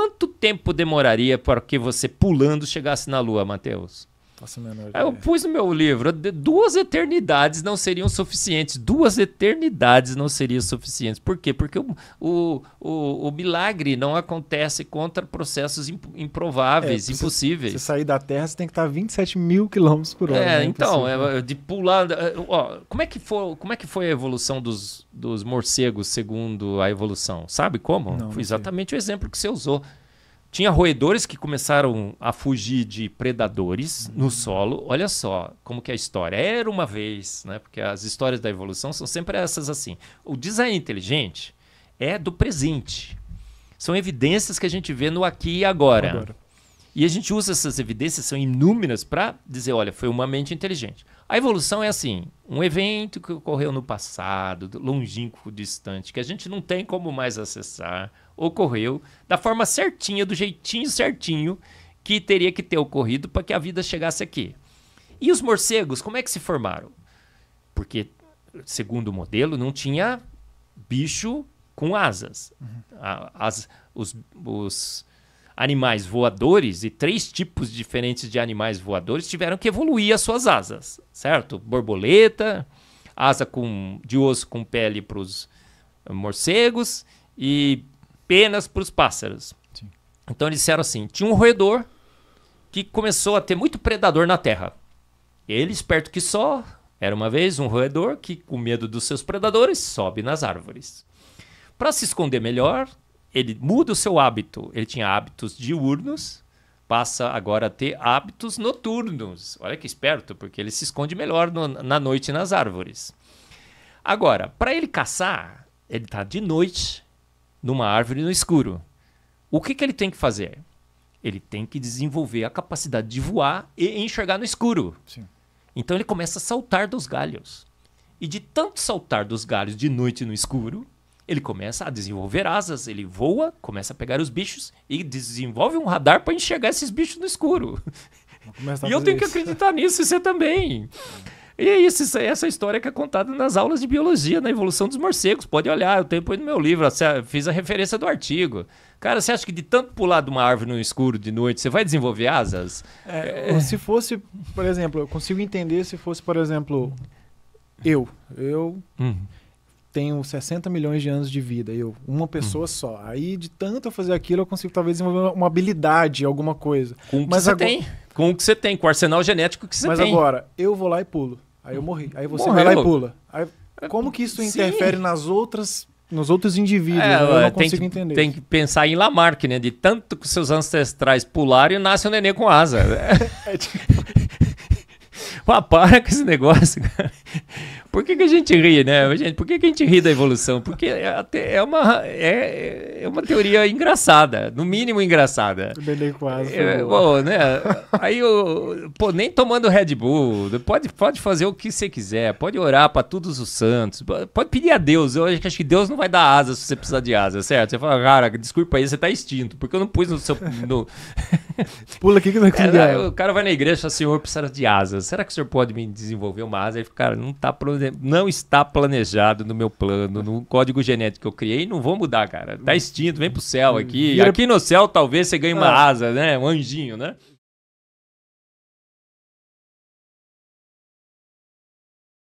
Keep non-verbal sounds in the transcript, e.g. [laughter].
Quanto tempo demoraria para que você pulando chegasse na Lua, Matheus? Faço menor Aí eu pus no meu livro, duas eternidades não seriam suficientes. Duas eternidades não seriam suficientes. Por quê? Porque o, o, o, o milagre não acontece contra processos improváveis, é, impossíveis. Você, você sair da Terra, você tem que estar 27 mil quilômetros por hora. É, né? então, é, é, de pular. É, ó, como, é que foi, como é que foi a evolução dos, dos morcegos segundo a evolução? Sabe como? Não, foi exatamente o exemplo que você usou. Tinha roedores que começaram a fugir de predadores no uhum. solo. Olha só como que é a história. Era uma vez, né? Porque as histórias da evolução são sempre essas assim. O design é inteligente é do presente. São evidências que a gente vê no aqui e agora. agora. E a gente usa essas evidências, são inúmeras, para dizer, olha, foi uma mente inteligente. A evolução é assim, um evento que ocorreu no passado, longínquo, distante, que a gente não tem como mais acessar, ocorreu da forma certinha, do jeitinho certinho que teria que ter ocorrido para que a vida chegasse aqui. E os morcegos, como é que se formaram? Porque, segundo o modelo, não tinha bicho com asas. Uhum. As, os, os animais voadores e três tipos diferentes de animais voadores tiveram que evoluir as suas asas, certo? Borboleta, asa com, de osso com pele para os eh, morcegos e penas para os pássaros. Sim. Então eles disseram assim: tinha um roedor que começou a ter muito predador na Terra. Ele, esperto que só, era uma vez um roedor que, com medo dos seus predadores, sobe nas árvores. Para se esconder melhor, ele muda o seu hábito. Ele tinha hábitos diurnos, passa agora a ter hábitos noturnos. Olha que esperto, porque ele se esconde melhor no, na noite nas árvores. Agora, para ele caçar, ele está de noite numa árvore no escuro. O que, que ele tem que fazer? Ele tem que desenvolver a capacidade de voar e enxergar no escuro. Sim. Então ele começa a saltar dos galhos. E de tanto saltar dos galhos de noite no escuro, ele começa a desenvolver asas, ele voa, começa a pegar os bichos e desenvolve um radar para enxergar esses bichos no escuro. E eu tenho isso. que acreditar nisso e você também. E é isso, essa história que é contada nas aulas de biologia, na evolução dos morcegos. Pode olhar, eu tenho no meu livro, fiz a referência do artigo. Cara, você acha que de tanto pular de uma árvore no escuro de noite, você vai desenvolver asas? É, é... Se fosse, por exemplo, eu consigo entender se fosse, por exemplo, eu. Eu. Hum tenho 60 milhões de anos de vida, eu, uma pessoa uhum. só. Aí, de tanto eu fazer aquilo, eu consigo talvez desenvolver uma habilidade, alguma coisa. Com o que Mas você agora... tem. Com o que você tem, com o arsenal genético que você Mas tem. Mas agora, eu vou lá e pulo. Aí eu morri. Aí você Morreu. vai lá e pula. Aí, é, como que isso interfere Sim. nas outras nos outros indivíduos. É, eu não é, consigo que, entender. Tem que pensar em Lamarck, né? De tanto que seus ancestrais pularam e nasce um neném com asa. [laughs] é, tipo... [laughs] Pá, para com esse negócio, cara. Por que, que a gente ri, né? Gente, por que, que a gente ri da evolução? Porque é, uma, é, é uma teoria engraçada, no mínimo engraçada. Bem quase. É, bom, né? Aí, eu, pô, nem tomando Red Bull, pode, pode fazer o que você quiser, pode orar para todos os santos, pode pedir a Deus. Eu acho que Deus não vai dar asas se você precisar de asas, certo? Você fala, cara, desculpa aí, você tá extinto, porque eu não pus no seu... No... [laughs] Pula aqui que não é cara, ganha. É, o cara vai na igreja e fala, senhor, precisa de asas. Será que o senhor pode me desenvolver uma asa? Ele fala, cara, não, tá plane... não está planejado no meu plano, no código genético que eu criei, não vou mudar, cara. Tá extinto, vem pro céu hum. aqui. Aqui no céu talvez você ganhe uma ah. asa, né? Um anjinho, né?